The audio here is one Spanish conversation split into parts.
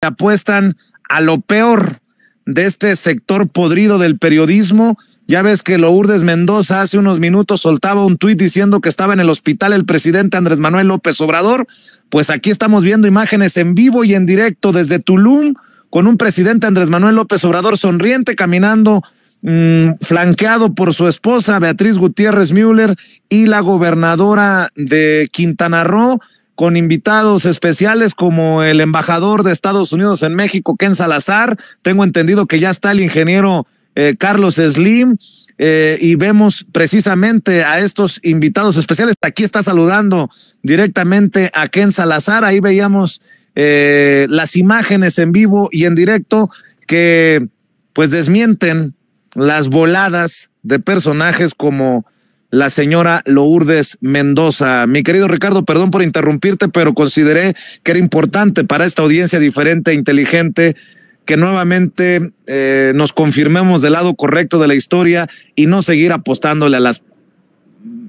apuestan a lo peor de este sector podrido del periodismo. Ya ves que Lourdes Mendoza hace unos minutos soltaba un tuit diciendo que estaba en el hospital el presidente Andrés Manuel López Obrador. Pues aquí estamos viendo imágenes en vivo y en directo desde Tulum con un presidente Andrés Manuel López Obrador sonriente caminando mm, flanqueado por su esposa Beatriz Gutiérrez Müller y la gobernadora de Quintana Roo con invitados especiales como el embajador de Estados Unidos en México, Ken Salazar. Tengo entendido que ya está el ingeniero eh, Carlos Slim. Eh, y vemos precisamente a estos invitados especiales. Aquí está saludando directamente a Ken Salazar. Ahí veíamos eh, las imágenes en vivo y en directo que pues desmienten las voladas de personajes como la señora Lourdes Mendoza. Mi querido Ricardo, perdón por interrumpirte, pero consideré que era importante para esta audiencia diferente e inteligente que nuevamente eh, nos confirmemos del lado correcto de la historia y no seguir apostándole a las,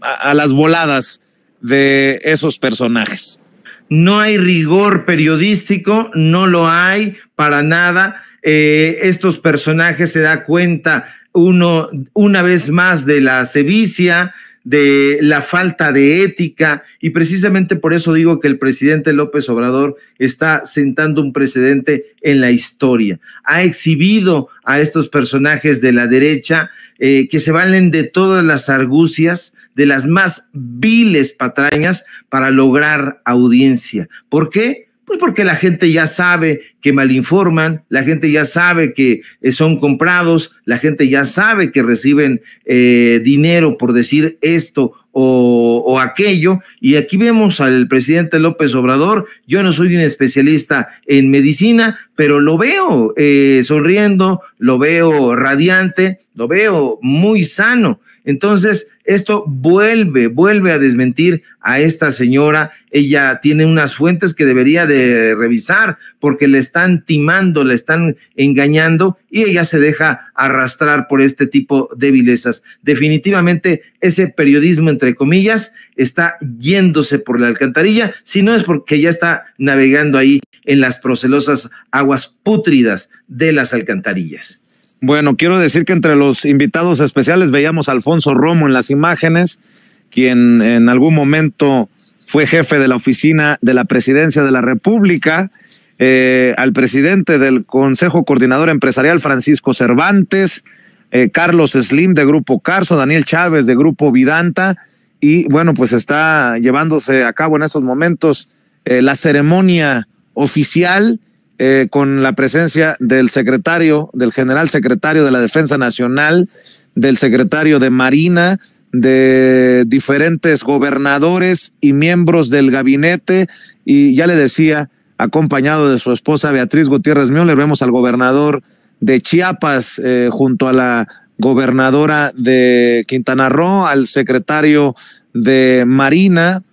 a las voladas de esos personajes. No hay rigor periodístico, no lo hay para nada eh, estos personajes se da cuenta uno una vez más de la sevicia, de la falta de ética y precisamente por eso digo que el presidente López Obrador está sentando un precedente en la historia. Ha exhibido a estos personajes de la derecha eh, que se valen de todas las argucias, de las más viles patrañas para lograr audiencia. ¿Por qué? Pues porque la gente ya sabe que malinforman, la gente ya sabe que eh, son comprados, la gente ya sabe que reciben eh, dinero por decir esto o, aquello. Y aquí vemos al presidente López Obrador. Yo no soy un especialista en medicina, pero lo veo eh, sonriendo, lo veo radiante, lo veo muy sano. Entonces, esto vuelve, vuelve a desmentir a esta señora. Ella tiene unas fuentes que debería de revisar porque le están timando, le están engañando y ella se deja arrastrar por este tipo de vilezas. Definitivamente ese periodismo, entre comillas, está yéndose por la alcantarilla, si no es porque ya está navegando ahí en las procelosas aguas pútridas de las alcantarillas. Bueno, quiero decir que entre los invitados especiales veíamos a Alfonso Romo en las imágenes, quien en algún momento fue jefe de la oficina de la presidencia de la República, eh, al presidente del Consejo Coordinador Empresarial, Francisco Cervantes, eh, Carlos Slim de Grupo Carso, Daniel Chávez de Grupo Vidanta, y bueno, pues está llevándose a cabo en estos momentos eh, la ceremonia oficial eh, con la presencia del secretario, del general secretario de la Defensa Nacional, del secretario de Marina, de diferentes gobernadores y miembros del gabinete. Y ya le decía, acompañado de su esposa Beatriz Gutiérrez ...le vemos al gobernador de Chiapas eh, junto a la gobernadora de Quintana Roo, al secretario de Marina,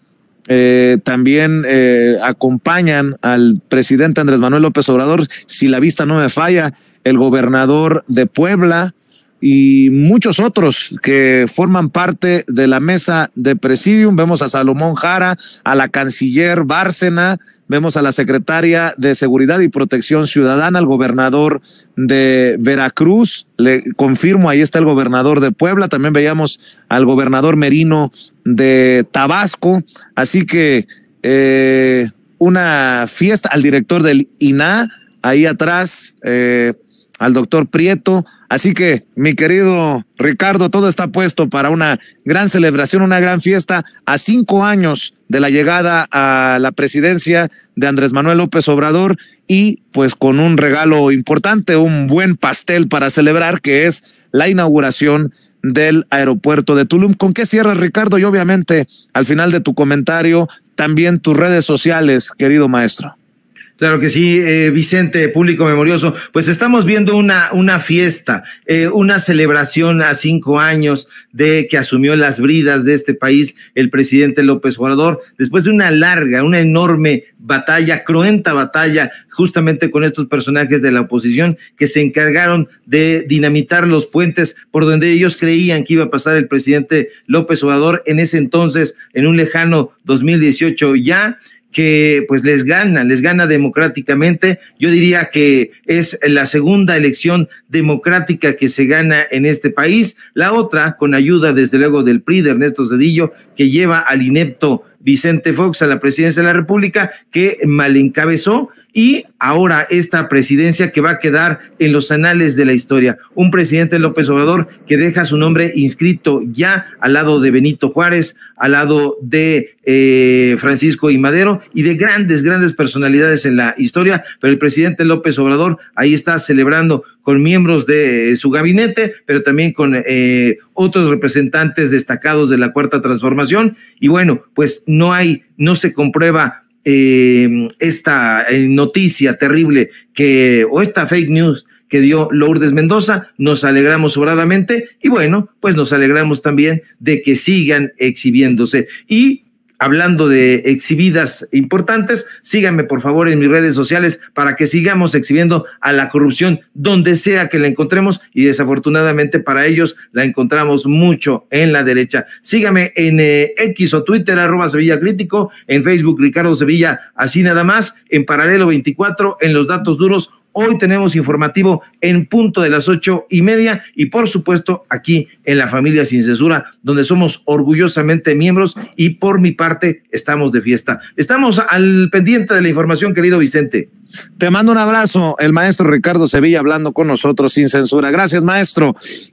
eh, también eh, acompañan al presidente Andrés Manuel López Obrador, si la vista no me falla, el gobernador de Puebla, y muchos otros que forman parte de la mesa de presidium. Vemos a Salomón Jara, a la canciller Bárcena, vemos a la secretaria de Seguridad y Protección Ciudadana, al gobernador de Veracruz, le confirmo, ahí está el gobernador de Puebla, también veíamos al gobernador Merino de Tabasco, así que eh, una fiesta al director del INAH, ahí atrás. Eh, al doctor Prieto. Así que, mi querido Ricardo, todo está puesto para una gran celebración, una gran fiesta a cinco años de la llegada a la presidencia de Andrés Manuel López Obrador y pues con un regalo importante, un buen pastel para celebrar, que es la inauguración del aeropuerto de Tulum. ¿Con qué cierras, Ricardo? Y obviamente, al final de tu comentario, también tus redes sociales, querido maestro. Claro que sí, eh, Vicente, público memorioso. Pues estamos viendo una, una fiesta, eh, una celebración a cinco años de que asumió las bridas de este país el presidente López Obrador, después de una larga, una enorme batalla, cruenta batalla, justamente con estos personajes de la oposición que se encargaron de dinamitar los puentes por donde ellos creían que iba a pasar el presidente López Obrador en ese entonces, en un lejano 2018 ya que pues les gana, les gana democráticamente. Yo diría que es la segunda elección democrática que se gana en este país. La otra, con ayuda desde luego del PRI de Ernesto Zedillo, que lleva al inepto Vicente Fox a la presidencia de la República, que mal encabezó y ahora esta presidencia que va a quedar en los anales de la historia. Un presidente López Obrador que deja su nombre inscrito ya al lado de Benito Juárez, al lado de eh, Francisco y Madero y de grandes, grandes personalidades en la historia, pero el presidente López Obrador ahí está celebrando con miembros de eh, su gabinete, pero también con eh, otros representantes destacados de la Cuarta Transformación. Y bueno, pues no hay, no se comprueba eh, esta eh, noticia terrible que, o esta fake news que dio Lourdes Mendoza, nos alegramos sobradamente y bueno, pues nos alegramos también de que sigan exhibiéndose. Y hablando de exhibidas importantes, síganme por favor en mis redes sociales para que sigamos exhibiendo a la corrupción donde sea que la encontremos y desafortunadamente para ellos la encontramos mucho en la derecha. Síganme en eh, X o Twitter arroba Sevilla Crítico, en Facebook Ricardo Sevilla, así nada más, en Paralelo 24, en Los Datos Duros Hoy tenemos informativo en punto de las ocho y media y por supuesto aquí en la familia sin censura, donde somos orgullosamente miembros y por mi parte estamos de fiesta. Estamos al pendiente de la información, querido Vicente. Te mando un abrazo, el maestro Ricardo Sevilla hablando con nosotros sin censura. Gracias, maestro.